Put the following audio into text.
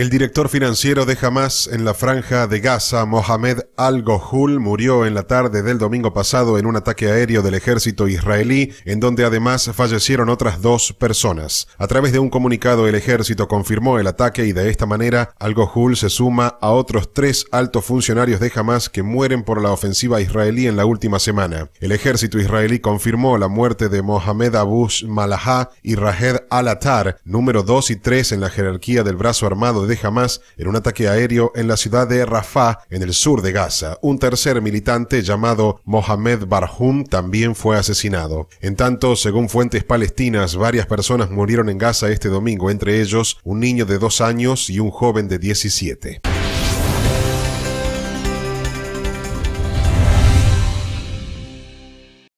El director financiero de Hamas en la franja de Gaza, Mohamed Al-Gohul, murió en la tarde del domingo pasado en un ataque aéreo del ejército israelí, en donde además fallecieron otras dos personas. A través de un comunicado, el ejército confirmó el ataque y de esta manera Al-Gohul se suma a otros tres altos funcionarios de Hamas que mueren por la ofensiva israelí en la última semana. El ejército israelí confirmó la muerte de Mohamed Abu Malaha y Rahed Al-Attar, número 2 y 3 en la jerarquía del brazo armado de de Hamas en un ataque aéreo en la ciudad de Rafah, en el sur de Gaza. Un tercer militante llamado Mohamed Barhum también fue asesinado. En tanto, según fuentes palestinas, varias personas murieron en Gaza este domingo, entre ellos un niño de dos años y un joven de 17.